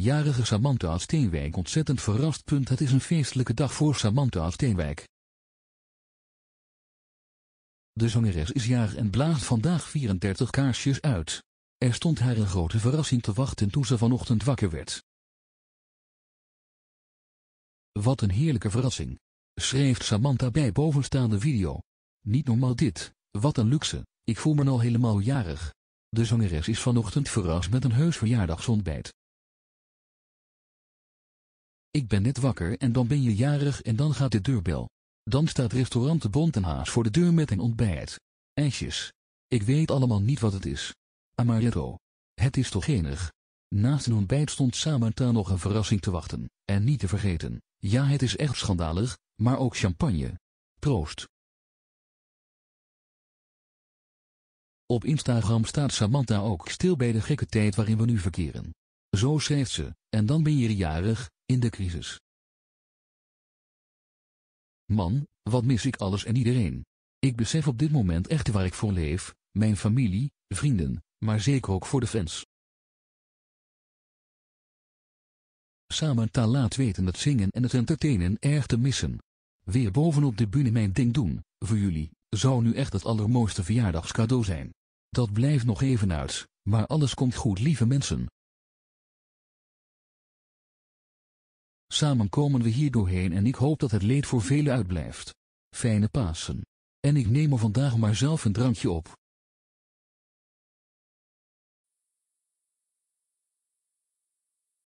jarige Samantha uit Steenwijk ontzettend verrast. Punt. Het is een feestelijke dag voor Samantha uit Steenwijk. De zangeres is jarig en blaast vandaag 34 kaarsjes uit. Er stond haar een grote verrassing te wachten toen ze vanochtend wakker werd. Wat een heerlijke verrassing, schreef Samantha bij bovenstaande video. Niet normaal dit, wat een luxe, ik voel me al helemaal jarig. De zangeres is vanochtend verrast met een heus verjaardagsontbijt. Ik ben net wakker en dan ben je jarig en dan gaat de deurbel. Dan staat restaurant De Bontenhaas voor de deur met een ontbijt. IJsjes. Ik weet allemaal niet wat het is. Amaretto. Het is toch genig. Naast een ontbijt stond Samantha nog een verrassing te wachten. En niet te vergeten, ja het is echt schandalig, maar ook champagne. Proost. Op Instagram staat Samantha ook stil bij de gekke tijd waarin we nu verkeren. Zo schrijft ze, en dan ben je jarig, in de crisis. Man, wat mis ik alles en iedereen. Ik besef op dit moment echt waar ik voor leef, mijn familie, vrienden, maar zeker ook voor de fans. Samen taal laat weten dat zingen en het entertainen erg te missen. Weer bovenop de bühne mijn ding doen, voor jullie, zou nu echt het allermooiste verjaardagscadeau zijn. Dat blijft nog even uit, maar alles komt goed lieve mensen. Samen komen we hier doorheen en ik hoop dat het leed voor velen uitblijft. Fijne Pasen. En ik neem er vandaag maar zelf een drankje op.